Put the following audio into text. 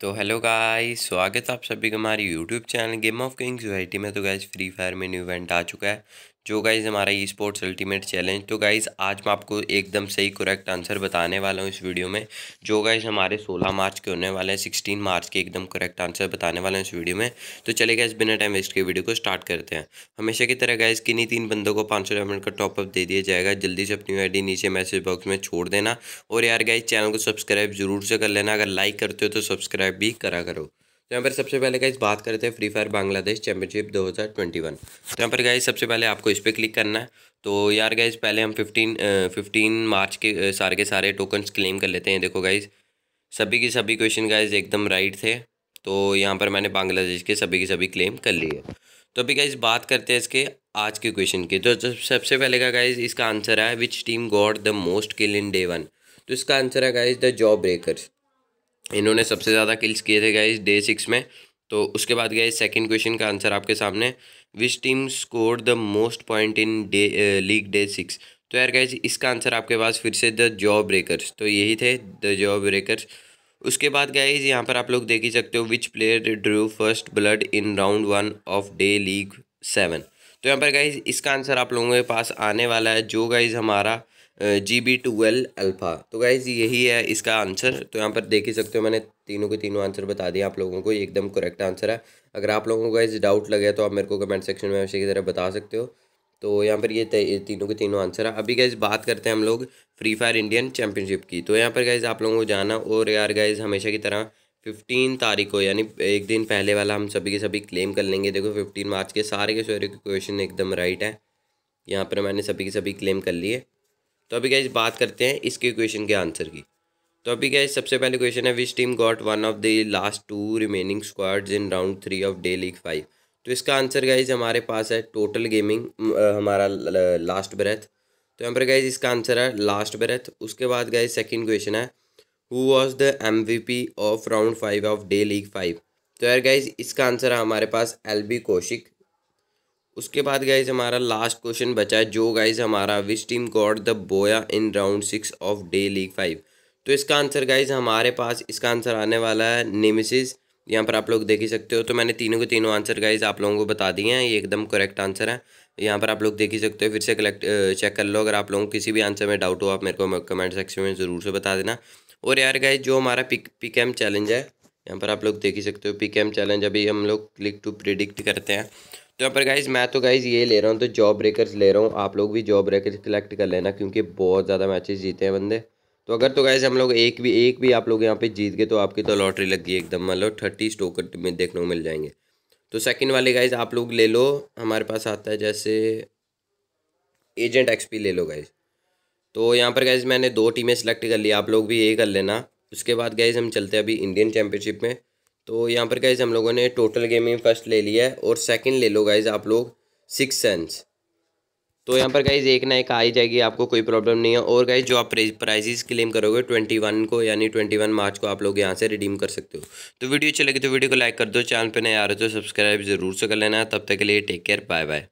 तो hello guys स्वागत है आप सभी का हमारे YouTube channel Game of Kings Variety में तो गाइस फ्री फायर में न्यू इवेंट आ चुका है जो गाइज़ हमारा ई स्पोर्ट्स अल्टीमेट चैलेंज तो गाइज़ आज मैं आपको एकदम सही करेक्ट आंसर बताने वाला हूँ इस वीडियो में जो गाइज़ हमारे 16 मार्च के होने वाले हैं 16 मार्च के एकदम करेक्ट आंसर बताने वाले हैं इस वीडियो में तो चले गए बिना टाइम वेस्ट के वीडियो को स्टार्ट करते हैं हमेशा की तरह गाइज़ किन्हीं तीन बंदों को पाँच सौ का टॉपअप दे दिया जाएगा जल्दी से अपनी आई नीचे मैसेज बॉक्स में छोड़ देना और यार गाइज चैनल को सब्सक्राइब जरूर से कर लेना अगर लाइक करते हो तो सब्सक्राइब भी करा करो तो यहाँ पर सबसे पहले गाइज बात करते हैं फ्री फायर बांग्लादेश चैंपियनशिप 2021 तो यहाँ पर गाइज सबसे पहले आपको इस पर क्लिक करना है तो यार गाइज पहले हम 15 15 मार्च के सारे के सारे टोकन्स क्लेम कर लेते हैं देखो गाइज सभी के सभी क्वेश्चन गाइज एकदम राइट थे तो यहाँ पर मैंने बांग्लादेश के सभी के सभी क्लेम कर लिए तो अभी गाइज बात करते हैं इसके आज के क्वेश्चन की तो सबसे पहले का गाइज इसका आंसर है which team got the most kill in day one तो इसका आंसर है गाइज द जॉब ब्रेकर्स इन्होंने सबसे ज़्यादा किल्स किए थे गाइज डे सिक्स में तो उसके बाद गए सेकंड क्वेश्चन का आंसर आपके सामने which team score the most point in the league day six तो यार गए इसका आंसर आपके पास फिर से द जॉब ब्रेकर्स तो यही थे द जॉब ब्रेकर्स उसके बाद गाइज यहाँ पर आप लोग देख ही सकते हो which player drew first blood in round one of the league seven तो यहाँ पर गाइज इसका आंसर आप लोगों के पास आने वाला है जो गाइज हमारा जी बी टूवेल्व अल्फ़ा तो गाइज़ यही है इसका आंसर तो यहाँ पर देख ही सकते हो मैंने तीनों के तीनों आंसर बता दिए आप लोगों को एकदम करेक्ट आंसर है अगर आप लोगों को गाइज डाउट लगे तो आप मेरे को कमेंट सेक्शन में हमेशा की तरह बता सकते हो तो यहाँ पर ये तीनों के तीनों आंसर है अभी गाइज बात करते हैं हम लोग फ्री फायर इंडियन चैम्पियनशिप की तो यहाँ पर गाइज आप लोगों को जाना और यार गाइज हमेशा की तरह फिफ्टीन तारीख को यानी एक दिन पहले वाला हम सभी के सभी क्लेम कर लेंगे देखो फिफ्टीन मार्च के सारे के सारे क्वेश्चन एकदम राइट है यहाँ पर मैंने सभी के सभी क्लेम कर लिए तो अभी गैस बात करते हैं इसके क्वेश्चन के आंसर की तो अभी गैस सबसे पहले क्वेश्चन है which team got one of the last two remaining squads in round three of the league five तो इसका आंसर गाइज हमारे पास है टोटल गेमिंग हमारा लास्ट ब्रेथ तो यहाँ पर गाइज इसका आंसर है लास्ट ब्रेथ उसके बाद गाइज सेकेंड क्वेश्चन है who was the P of round five of the league five तो यार गाइज इसका आंसर है हमारे पास एल बी कौशिक उसके बाद गाइज हमारा लास्ट क्वेश्चन बचा है जो गाइज हमारा विच team got the booyah in round six of the league five तो इसका आंसर गाइज हमारे पास इसका आंसर आने वाला है नेमिसिस यहाँ पर आप लोग देख ही सकते हो तो मैंने तीनों के तीनों आंसर गाइज आप लोगों को बता दिए हैं ये एकदम करेक्ट आंसर है यहाँ पर आप लोग देख ही सकते हो फिर से कलेक्ट चेक कर लो अगर आप लोगों को किसी भी आंसर में डाउट हो आप मेरे को कमेंट सेक्शन में ज़रूर से बता देना और यार गाइज जो हमारा पिक पिक एम चैलेंज है यहाँ पर आप लोग देख ही सकते हो पिक एम चैलेंज अभी हम लोग क्लिक टू प्रिडिक्ट करते हैं तो यहाँ पर गाइज मैं तो गाइज ये ले रहा हूँ तो जॉब ब्रेकर्स ले रहा हूँ आप लोग भी जॉब ब्रेकर्स कलेक्ट कर लेना क्योंकि बहुत ज़्यादा मैचेस जीते हैं बंदे तो अगर तो गाइज हम लोग एक भी एक भी आप लोग यहाँ पे जीत गए तो आपकी तो लॉटरी लग गई एकदम मान लो थर्टी स्टोकर में देखने को मिल जाएंगे तो सेकंड वाले गाइज आप लोग ले लो हमारे पास आता है जैसे एजेंट एक्सपी ले लो गाइज तो यहाँ पर गाइज मैंने दो टीमें सेलेक्ट कर ली आप लोग भी ये कर लेना उसके बाद गाइज हम चलते हैं अभी इंडियन चैम्पियनशिप में तो यहाँ पर गाइज हम लोगों ने टोटल गेमिंग फर्स्ट ले लिया है और सेकंड ले लो गाइज आप लोग सिक्स सेंस तो यहाँ पर गाइज एक ना एक आ ही जाएगी आपको कोई प्रॉब्लम नहीं है और गाइज जो आप प्राइजेस क्लेम करोगे ट्वेंटी वन को यानी ट्वेंटी वन मार्च को आप लोग यहाँ से रिडीम कर सकते हो तो वीडियो अच्छी लगी तो वीडियो को लाइक कर दो चैनल पर नए आ रहे हो तो सब्सक्राइब जरूर से कर लेना तब तक के लिए टेक केयर बाय बाय